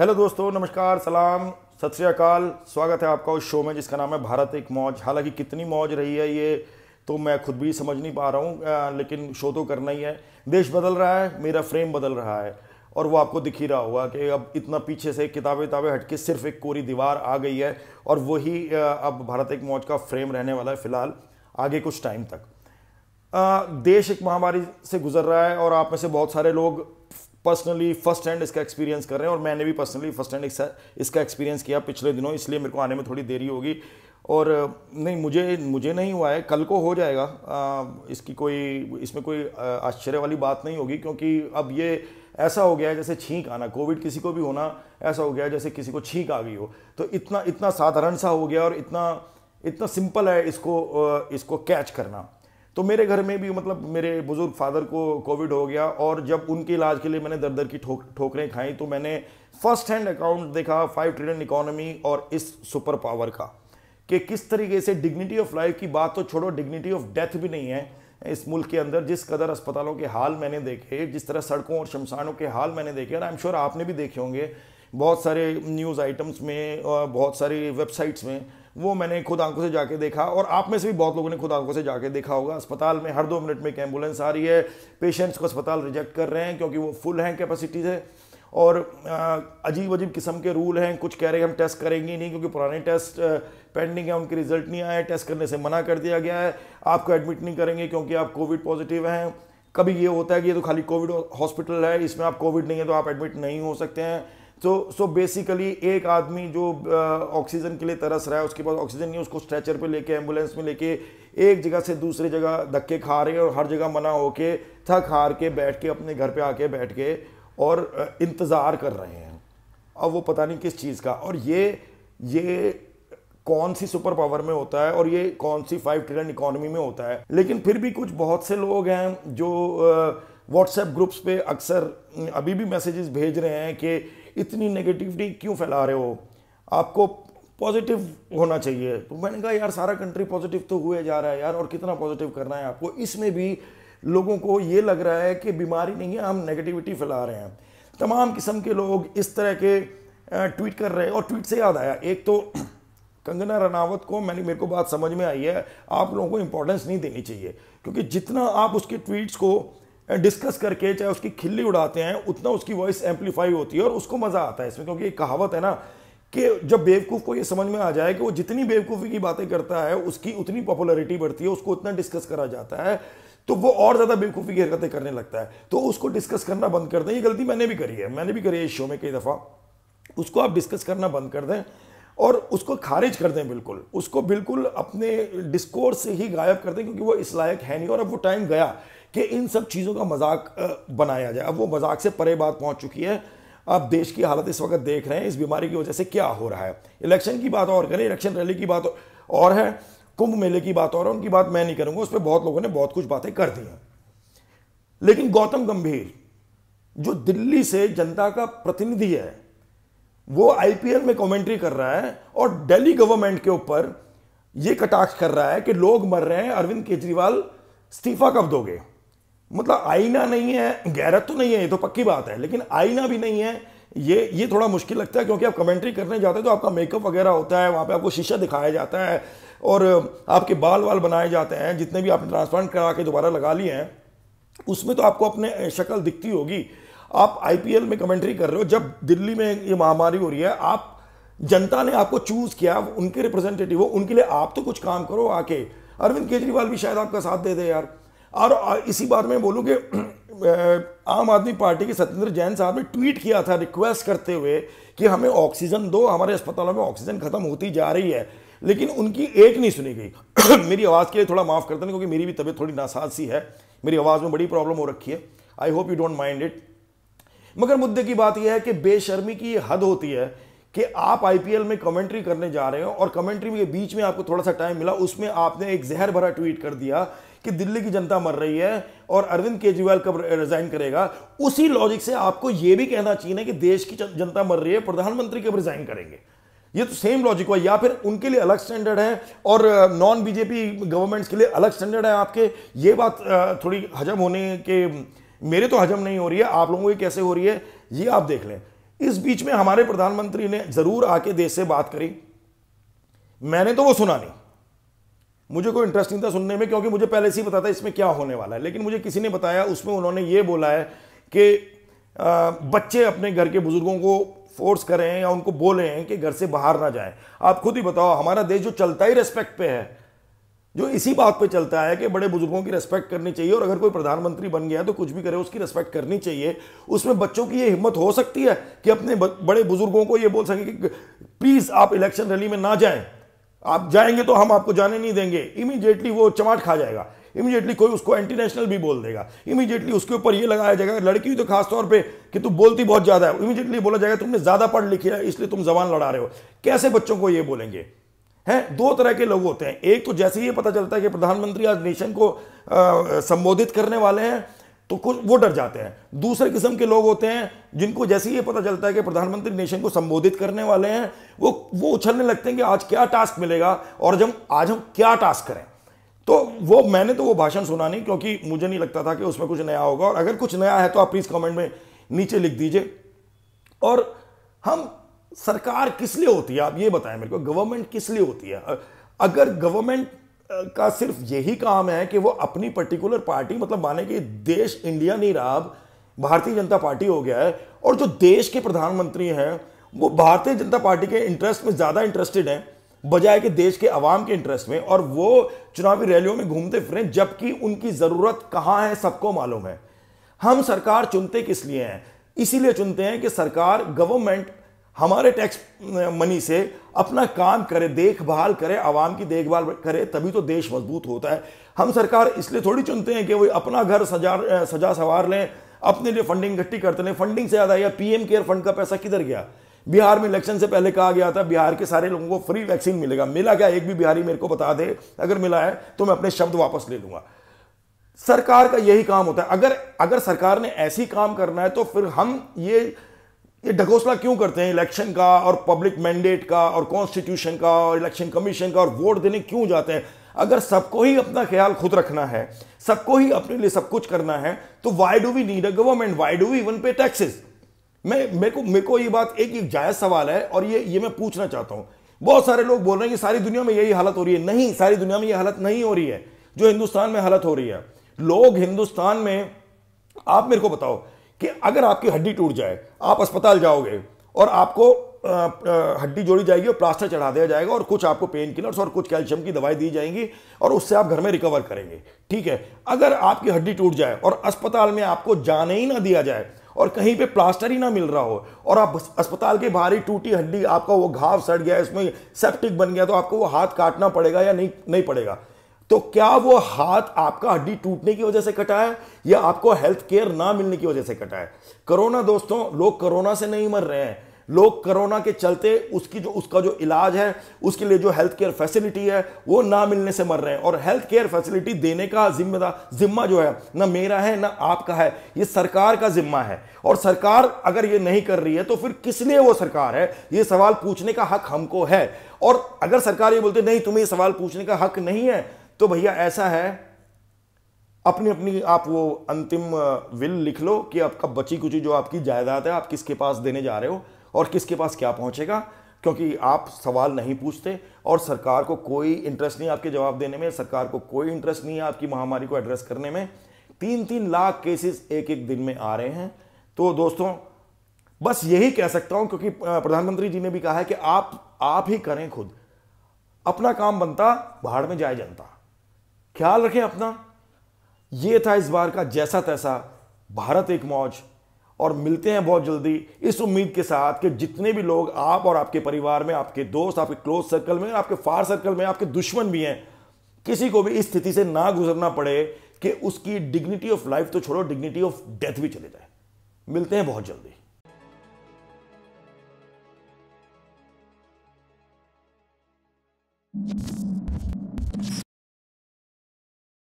Hello दोस्तों नमस्कार सलाम सत श्रीकाल स्वागत है आपका उस शो में जिसका नाम है भारत एक मौज हालांकि कितनी मौज रही है ये तो मैं खुद भी समझ नहीं पा रहा हूँ लेकिन शो तो करना ही है देश बदल रहा है मेरा फ्रेम बदल रहा है और वो आपको दिख ही रहा होगा कि अब इतना पीछे से किताबें किताबें हटके सिर्फ एक कोरी दीवार आ गई है और वही अब भारत एक मौज का फ्रेम रहने वाला है फिलहाल आगे कुछ टाइम तक आ, देश एक महामारी से गुजर रहा है और आप में से बहुत सारे लोग पर्सनली फर्स्ट हैंड इसका एक्सपीरियंस कर रहे हैं और मैंने भी पर्सनली फर्स्ट हैंड इसका एक्सपीरियंस किया पिछले दिनों इसलिए मेरे को आने में थोड़ी देरी होगी और नहीं मुझे मुझे नहीं हुआ है कल को हो जाएगा आ, इसकी कोई इसमें कोई आश्चर्य वाली बात नहीं होगी क्योंकि अब ये ऐसा हो गया है जैसे छींक आना कोविड किसी को भी होना ऐसा हो गया है जैसे किसी को छींक आ गई हो तो इतना इतना साधारण सा हो गया और इतना इतना सिंपल है इसको इसको कैच करना तो मेरे घर में भी मतलब मेरे बुज़ुर्ग फादर को कोविड हो गया और जब उनके इलाज के लिए मैंने दर दर की ठोक ठोकरें खाई तो मैंने फर्स्ट हैंड अकाउंट देखा फाइव ट्रिलियन इकोनॉमी और इस सुपर पावर का कि किस तरीके से डिग्निटी ऑफ लाइफ की बात तो छोड़ो डिग्निटी ऑफ डेथ भी नहीं है इस मुल्क के अंदर जिस कदर अस्पतालों के हाल मैंने देखे जिस तरह सड़कों और शमशानों के हाल मैंने देखे और आई एम श्योर आपने भी देखे होंगे बहुत सारे न्यूज़ आइटम्स में बहुत सारी वेबसाइट्स में वो मैंने खुद आंखों से जाके देखा और आप में से भी बहुत लोगों ने खुद आंखों से जाके देखा होगा अस्पताल में हर दो मिनट में एक एम्बुलेंस आ रही है पेशेंट्स को अस्पताल रिजेक्ट कर रहे हैं क्योंकि वो फुल हैं कैपेसिटी से और अजीब अजीब किस्म के रूल हैं कुछ कह रहे हैं हम टेस्ट करेंगे नहीं क्योंकि पुराने टेस्ट पेंडिंग है उनके रिजल्ट नहीं आए टेस्ट करने से मना कर दिया गया है आपको एडमिट नहीं करेंगे क्योंकि आप कोविड पॉजिटिव हैं कभी ये होता है कि ये तो खाली कोविड हॉस्पिटल है इसमें आप कोविड नहीं है तो आप एडमिट नहीं हो सकते हैं तो सो बेसिकली एक आदमी जो ऑक्सीजन के लिए तरस रहा है उसके पास ऑक्सीजन नहीं उसको स्ट्रेचर पे लेके एम्बुलेंस में लेके एक जगह से दूसरी जगह धक्के खा रहे हैं और हर जगह मना हो के थक हार के बैठ के अपने घर पे आके बैठ के और इंतज़ार कर रहे हैं अब वो पता नहीं किस चीज़ का और ये ये कौन सी सुपर पावर में होता है और ये कौन सी फाइव ट्रिलियन इकोनॉमी में होता है लेकिन फिर भी कुछ बहुत से लोग हैं जो व्हाट्सएप ग्रुप्स पे अक्सर अभी भी मैसेजेस भेज रहे हैं कि इतनी नेगेटिविटी क्यों फैला रहे हो आपको पॉजिटिव होना चाहिए तो मैंने कहा यार सारा कंट्री पॉजिटिव तो हुए जा रहा है यार और कितना पॉजिटिव करना है आपको इसमें भी लोगों को ये लग रहा है कि बीमारी नहीं है हम नेगेटिविटी फैला रहे हैं तमाम किस्म के लोग इस तरह के ट्वीट कर रहे हैं और ट्वीट से याद आया एक तो कंगना रनावत को मैंने मेरे को बात समझ में आई है आप लोगों को इंपॉर्टेंस नहीं देनी चाहिए क्योंकि जितना आप उसके ट्वीट्स को डिस्कस करके चाहे उसकी खिल्ली उड़ाते हैं उतना उसकी वॉइस एम्पलीफाई होती है और उसको मज़ा आता है इसमें क्योंकि एक कहावत है ना कि जब बेवकूफ़ को ये समझ में आ जाए कि वो जितनी बेवकूफ़ी की बातें करता है उसकी उतनी पॉपुलरिटी बढ़ती है उसको उतना डिस्कस करा जाता है तो वो और ज़्यादा बेवकूफ़ी की हरकतें करने लगता है तो उसको डिस्कस करना बंद कर दें ये गलती मैंने भी करी है मैंने भी करी है इस शो में कई दफ़ा उसको आप डिस्कस करना बंद कर दें और उसको खारिज कर दें बिल्कुल उसको बिल्कुल अपने डिस्कोर्स से ही गायब कर दें क्योंकि वो इस लायक है नहीं और अब वो टाइम गया कि इन सब चीज़ों का मजाक बनाया जाए अब वो मजाक से परे बात पहुंच चुकी है आप देश की हालत इस वक्त देख रहे हैं इस बीमारी की वजह से क्या हो रहा है इलेक्शन की बात और करें इलेक्शन रैली की बात और है कुंभ मेले की बात और है उनकी बात मैं नहीं करूंगा उस पर बहुत लोगों ने बहुत कुछ बातें कर दी हैं लेकिन गौतम गंभीर जो दिल्ली से जनता का प्रतिनिधि है वो आईपीएल में कमेंट्री कर रहा है और दिल्ली गवर्नमेंट के ऊपर ये कटाक्ष कर रहा है कि लोग मर रहे हैं अरविंद केजरीवाल इस्तीफा कब दोगे मतलब आईना नहीं है गैरत तो नहीं है ये तो पक्की बात है लेकिन आईना भी नहीं है ये ये थोड़ा मुश्किल लगता है क्योंकि आप कमेंट्री करने जाते हैं तो आपका मेकअप वगैरह होता है वहाँ पे आपको शीशा दिखाया जाता है और आपके बाल वाल बनाए जाते हैं जितने भी आपने ट्रांसप्लांट करा के दोबारा लगा लिए हैं उसमें तो आपको अपने शक्ल दिखती होगी आप आई में कमेंट्री कर रहे हो जब दिल्ली में ये महामारी हो रही है आप जनता ने आपको चूज़ किया उनके रिप्रेजेंटेटिव हो उनके लिए आप तो कुछ काम करो आके अरविंद केजरीवाल भी शायद आपका साथ दे दे यार और इसी बात में बोलूँ कि आम आदमी पार्टी के सत्येंद्र जैन साहब ने ट्वीट किया था रिक्वेस्ट करते हुए कि हमें ऑक्सीजन दो हमारे अस्पतालों में ऑक्सीजन खत्म होती जा रही है लेकिन उनकी एक नहीं सुनी गई मेरी आवाज़ के लिए थोड़ा माफ़ करते हैं क्योंकि मेरी भी तबीयत थोड़ी नासाज सी है मेरी आवाज़ में बड़ी प्रॉब्लम हो रखी है I hope you don't mind it मगर मुद्दे की बात यह है कि बेशर्मी की हद होती है कि आप आईपीएल में कमेंट्री करने जा रहे हो और कमेंट्री के बीच में आपको थोड़ा सा टाइम मिला उसमें आपने एक जहर भरा ट्वीट कर दिया कि दिल्ली की जनता मर रही है और अरविंद केजरीवाल कब रिजाइन करेगा उसी लॉजिक से आपको यह भी कहना चाहिए कि देश की जनता मर रही है प्रधानमंत्री कब रिजाइन करेंगे ये तो सेम लॉजिक हुआ या फिर उनके लिए अलग स्टैंडर्ड है और नॉन बीजेपी गवर्नमेंट्स के लिए अलग स्टैंडर्ड है आपके ये बात थोड़ी हजम होने के मेरे तो हजम नहीं हो रही है आप लोगों की कैसे हो रही है ये आप देख लें इस बीच में हमारे प्रधानमंत्री ने जरूर आके देश से बात करी मैंने तो वो सुना नहीं मुझे कोई इंटरेस्ट नहीं था सुनने में क्योंकि मुझे पहले से ही पता था इसमें क्या होने वाला है लेकिन मुझे किसी ने बताया उसमें उन्होंने ये बोला है कि बच्चे अपने घर के बुज़ुर्गों को फोर्स करें या उनको बोले हैं कि घर से बाहर ना जाए आप खुद ही बताओ हमारा देश जो चलता ही रेस्पेक्ट पे है जो इसी बात पे चलता है कि बड़े बुजुर्गों की रेस्पेक्ट करनी चाहिए और अगर कोई प्रधानमंत्री बन गया तो कुछ भी करे उसकी रेस्पेक्ट करनी चाहिए उसमें बच्चों की ये हिम्मत हो सकती है कि अपने बड़े बुजुर्गों को ये बोल सके कि प्लीज़ आप इलेक्शन रैली में ना जाएं आप जाएंगे तो हम आपको जाने नहीं देंगे इमीडिएटली वो चमाट खा जाएगा इमीडिएटली कोई उसको एंटी नेशनल भी बोल देगा इमीडिएटली उसके ऊपर ये लगाया जाएगा लड़की तो खासतौर पे कि तू बोलती बहुत ज़्यादा है इमीडिएटली बोला जाएगा तुमने ज़्यादा पढ़ लिखी है इसलिए तुम जबान लड़ा रहे हो कैसे बच्चों को ये बोलेंगे हैं दो तरह के लोग होते हैं एक तो जैसे ही पता चलता है कि प्रधानमंत्री आज नेशन को आ, संबोधित करने वाले हैं तो कुछ वो डर जाते हैं दूसरे किस्म के लोग होते हैं जिनको जैसे ही पता चलता है कि प्रधानमंत्री नेशन को संबोधित करने वाले हैं वो वो उछलने लगते हैं कि आज क्या टास्क मिलेगा और जब आज हम क्या टास्क करें तो वो मैंने तो वो भाषण सुना नहीं क्योंकि मुझे नहीं लगता था कि उसमें कुछ नया होगा और अगर कुछ नया है तो आप प्लीज़ कमेंट में नीचे लिख दीजिए और हम सरकार किस लिए होती है आप ये बताएं मेरे को गवर्नमेंट किस लिए होती है अगर गवर्नमेंट का सिर्फ यही काम है कि वो अपनी पर्टिकुलर पार्टी मतलब माने कि देश इंडिया नहीं रहा भारतीय जनता पार्टी हो गया है और जो देश के प्रधानमंत्री हैं वो भारतीय जनता पार्टी के इंटरेस्ट में ज़्यादा इंटरेस्टेड हैं बजाय कि देश के आवाम के इंटरेस्ट में और वो चुनावी रैलियों में घूमते फिरें जबकि उनकी ज़रूरत कहाँ है सबको मालूम है हम सरकार चुनते किस लिए हैं इसीलिए चुनते हैं कि सरकार गवर्नमेंट हमारे टैक्स मनी से अपना काम करे देखभाल करे आवाम की देखभाल करे तभी तो देश मजबूत होता है हम सरकार इसलिए थोड़ी चुनते हैं कि वो अपना घर सजा सजा संवार लें अपने लिए फंडिंग इकट्ठी करते लें फंडिंग से ज़्यादा या पीएम केयर फंड का पैसा किधर गया बिहार में इलेक्शन से पहले कहा गया था बिहार के सारे लोगों को फ्री वैक्सीन मिलेगा मिला क्या एक भी बिहारी मेरे को बता दे अगर मिला है तो मैं अपने शब्द वापस ले लूँगा सरकार का यही काम होता है अगर अगर सरकार ने ऐसी काम करना है तो फिर हम ये ये ढकोसला क्यों करते हैं इलेक्शन का और पब्लिक मैंडेट का और कॉन्स्टिट्यूशन का और इलेक्शन कमीशन का और वोट देने क्यों जाते हैं अगर सबको ही अपना ख्याल खुद रखना है सबको ही अपने लिए सब कुछ करना है तो why do we need a government why do we even pay taxes मैं मेरे को मेरे को ये बात एक एक जायज सवाल है और ये ये मैं पूछना चाहता हूँ बहुत सारे लोग बोल रहे हैं कि सारी दुनिया में यही हालत हो रही है नहीं सारी दुनिया में ये हालत नहीं हो रही है जो हिंदुस्तान में हालत हो रही है लोग हिंदुस्तान में आप मेरे को बताओ कि अगर आपकी हड्डी टूट जाए आप अस्पताल जाओगे और आपको हड्डी जोड़ी जाएगी और प्लास्टर चढ़ा दिया जाएगा और कुछ आपको पेन किलर्स और कुछ कैल्शियम की दवाई दी जाएंगी और उससे आप घर में रिकवर करेंगे ठीक है अगर आपकी हड्डी टूट जाए और अस्पताल में आपको जाने ही ना दिया जाए और कहीं पे प्लास्टर ही ना मिल रहा हो और आप अस्पताल के बाहर ही टूटी हड्डी आपका वो घाव सड़ गया इसमें सेप्टिक बन गया तो आपको वो हाथ काटना पड़ेगा या नहीं नहीं पड़ेगा तो क्या वो हाथ आपका हड्डी टूटने की वजह से कटा है या आपको हेल्थ केयर ना मिलने की वजह से कटा है कोरोना दोस्तों लोग कोरोना से नहीं मर रहे हैं लोग कोरोना के चलते उसकी जो उसका जो इलाज है उसके लिए जो हेल्थ केयर फैसिलिटी है वो ना मिलने से मर रहे हैं और हेल्थ केयर फैसिलिटी देने का जिम्मेदार जिम्मा जो है ना मेरा है ना आपका है ये सरकार का जिम्मा है और सरकार अगर ये नहीं कर रही है तो फिर किस लिए वो सरकार है ये सवाल पूछने का हक हमको है और अगर सरकार ये बोलते नहीं तुम्हें ये सवाल पूछने का हक नहीं है तो भैया ऐसा है अपनी अपनी आप वो अंतिम विल लिख लो कि आपका बची कुची जो आपकी जायदाद है आप किसके पास देने जा रहे हो और किसके पास क्या पहुंचेगा क्योंकि आप सवाल नहीं पूछते और सरकार को कोई इंटरेस्ट नहीं आपके जवाब देने में सरकार को कोई इंटरेस्ट नहीं है आपकी महामारी को एड्रेस करने में तीन तीन लाख केसेस एक एक दिन में आ रहे हैं तो दोस्तों बस यही कह सकता हूं क्योंकि प्रधानमंत्री जी ने भी कहा है कि आप आप ही करें खुद अपना काम बनता बाहर में जाए जनता ख्याल रखें अपना ये था इस बार का जैसा तैसा भारत एक मौज और मिलते हैं बहुत जल्दी इस उम्मीद के साथ कि जितने भी लोग आप और आपके परिवार में आपके दोस्त आपके क्लोज सर्कल में आपके फार सर्कल में आपके दुश्मन भी हैं किसी को भी इस स्थिति से ना गुजरना पड़े कि उसकी डिग्निटी ऑफ लाइफ तो छोड़ो डिग्निटी ऑफ डेथ भी चले जाए मिलते हैं बहुत जल्दी you.